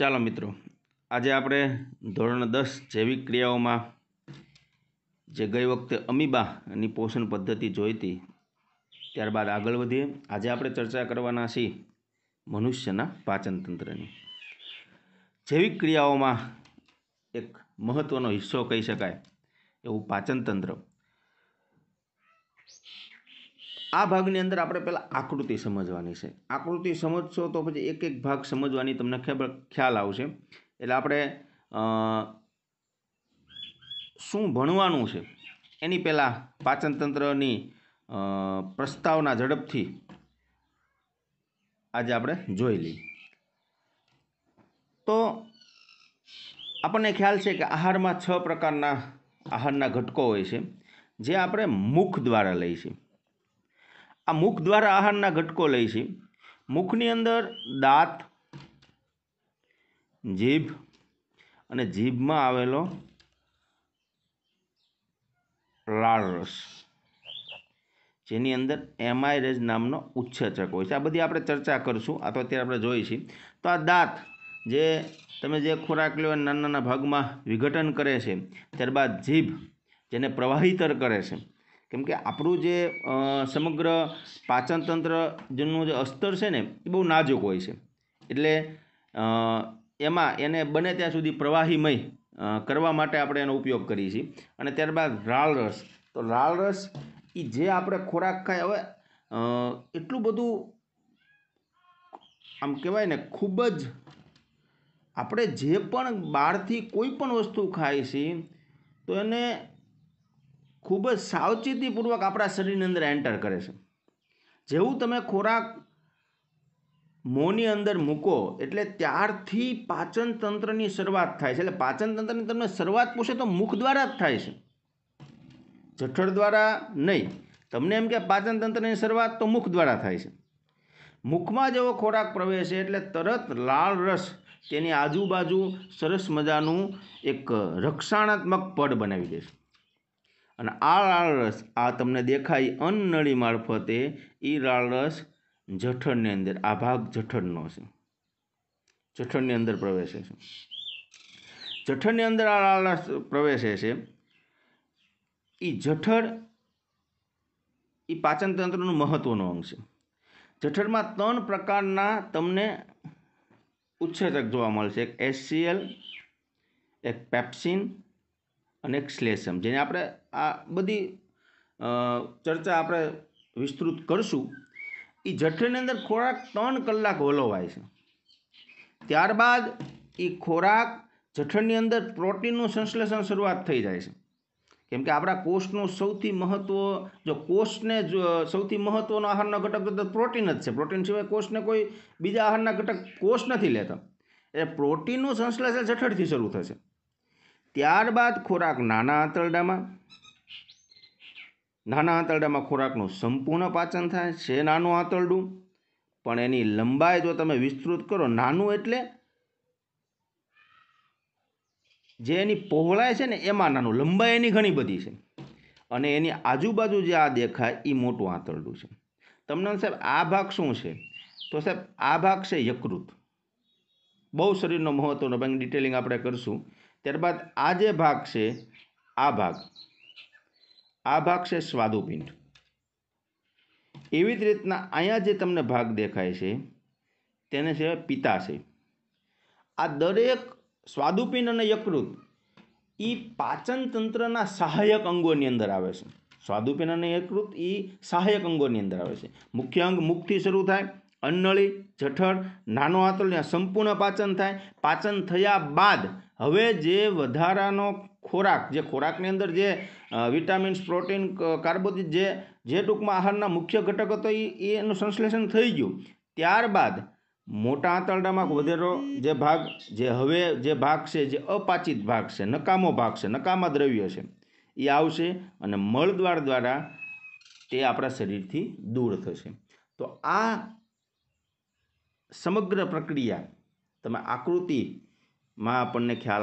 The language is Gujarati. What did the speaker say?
ચાલો મિત્રો આજે આપણે ધોરણ દસ જૈવિક ક્રિયાઓમાં જે ગઈ વખતે અમીબાની પોષણ પદ્ધતિ જોઈ હતી ત્યારબાદ આગળ વધીએ આજે આપણે ચર્ચા કરવાના છીએ મનુષ્યના પાચનતંત્રની જૈવિક ક્રિયાઓમાં એક મહત્ત્વનો હિસ્સો કહી શકાય એવું પાચનતંત્ર આ ભાગની અંદર આપણે પહેલાં આકૃતિ સમજવાની છે આકૃતિ સમજશો તો પછી એક એક ભાગ સમજવાની તમને ખબર ખ્યાલ આવશે એટલે આપણે શું ભણવાનું છે એની પહેલાં પાચનતંત્રની પ્રસ્તાવના ઝડપથી આજે આપણે જોઈ લઈએ તો આપણને ખ્યાલ છે કે આહારમાં છ પ્રકારના આહારના ઘટકો હોય છે જે આપણે મુખ દ્વારા લઈએ છીએ આ મુખ દ્વારા આહારના ઘટકો લઈ છે મુખની અંદર દાંત જીભ અને જીભમાં આવેલો લાળ રસ જેની અંદર એમાઇરેજ નામનો ઉચ્છેચક હોય છે આ બધી આપણે ચર્ચા કરીશું અથવા તો અત્યારે આપણે જોઈએ છીએ તો આ દાંત જે તમે જે ખોરાક લો નાના નાના ભાગમાં વિઘટન કરે છે ત્યારબાદ જીભ જેને પ્રવાહીતર કરે છે કેમ કે આપણું જે સમગ્ર પાચનતંત્ર જેનું જે અસ્તર છે ને એ બહુ નાજુક હોય છે એટલે એમાં એને બને ત્યાં સુધી પ્રવાહીમય કરવા માટે આપણે એનો ઉપયોગ કરીએ છીએ અને ત્યારબાદ રાળ રસ તો રાળ રસ એ જે આપણે ખોરાક ખાય હવે એટલું બધું આમ કહેવાય ને ખૂબ જ આપણે જે પણ બહારથી કોઈ પણ વસ્તુ ખાઈ છીએ તો એને ખૂબ જ સાવચેતીપૂર્વક આપણા શરીરની અંદર એન્ટર કરે છે જેવું તમે ખોરાક મોંની અંદર મૂકો એટલે ત્યારથી પાચન તંત્રની શરૂઆત થાય છે એટલે પાચન તંત્રની તમને શરૂઆત પૂછે તો મુખ દ્વારા જ થાય છે જઠર દ્વારા નહીં તમને એમ કે પાચન તંત્રની શરૂઆત તો મુખ દ્વારા થાય છે મુખમાં જેવો ખોરાક પ્રવેશે એટલે તરત લાળ રસ તેની આજુબાજુ સરસ મજાનું એક રક્ષણાત્મક પડ બનાવી દેશે અને આ લાળરસ આ તમને દેખાય અન્નળી મારફતે એ લાળરસ જઠરની અંદર આ ભાગ જઠરનો છે જઠરની અંદર પ્રવેશે છે જઠરની અંદર આ લાળરસ પ્રવેશે છે એ જઠર એ પાચનતંત્રનું મહત્ત્વનો અંગ છે જઠરમાં ત્રણ પ્રકારના તમને ઉચ્છેચક જોવા મળશે એક એસસીએલ એક પેપ્સિન અને શ્લેષમ જેને આપણે આ બધી ચર્ચા આપણે વિસ્તૃત કરશું એ જઠરની અંદર ખોરાક ત્રણ કલાક વલોવાય છે ત્યારબાદ એ ખોરાક જઠરની અંદર પ્રોટીનનું સંશ્લેષણ શરૂઆત થઈ જાય છે કેમ કે આપણા કોષનું સૌથી મહત્ત્વ જો કોષને સૌથી મહત્ત્વનો આહારનો ઘટક તો પ્રોટીન જ છે પ્રોટીન સિવાય કોષને કોઈ બીજા આહારના ઘટક કોષ નથી લેતા એટલે પ્રોટીનનું સંશ્લેષણ જઠરથી શરૂ થશે ત્યારબાદ ખોરાક નાના આંતરડામાં નાના આંતરડામાં ખોરાકનું સંપૂર્ણ પાચન થાય છે નાનું આંતરડું પણ એની લંબાઈ જો તમે વિસ્તૃત કરો નાનું એટલે જે એની પહોળાઈ છે ને એમાં નાનું લંબાઈ એની ઘણી બધી છે અને એની આજુબાજુ જે આ દેખાય એ મોટું આંતરડું છે તમને સાહેબ આ ભાગ શું છે તો સાહેબ આ ભાગ છે યકૃત બહુ શરીરનો મહત્વનો ભાગ ડિટેલિંગ આપણે કરશું ત્યારબાદ આ જે ભાગ છે આ ભાગ આ ભાગ છે સ્વાદુપિંડ એવી જ રીતના અહીંયા જે તમને ભાગ દેખાય છે તેને છે પિત્તાશય આ દરેક સ્વાદુપિંડ અને યકૃત એ પાચન તંત્રના સહાયક અંગોની અંદર આવે છે સ્વાદુપિંડ અને યકૃત એ સહાયક અંગોની અંદર આવે છે મુખ્ય અંગ મુખથી શરૂ થાય અન્નળી જઠર નાનો આંતળ સંપૂર્ણ પાચન થાય પાચન થયા બાદ હવે જે વધારાનો ખોરાક જે ખોરાકની અંદર જે વિટામિન્સ પ્રોટીન કાર્બોદિત જે જે ટૂંકમાં આહારના મુખ્ય ઘટક હતો એ એનું સંશ્લેષણ થઈ ગયું ત્યારબાદ મોટા આંતરડામાં વધેરો જે ભાગ જે હવે જે ભાગ છે જે અપાચિત ભાગ છે નકામો ભાગ છે નકામા દ્રવ્ય છે એ આવશે અને મળદ્વાર દ્વારા તે આપણા શરીરથી દૂર થશે તો આ સમગ્ર પ્રક્રિયા તમે આકૃતિ માં આપણને ખ્યાલ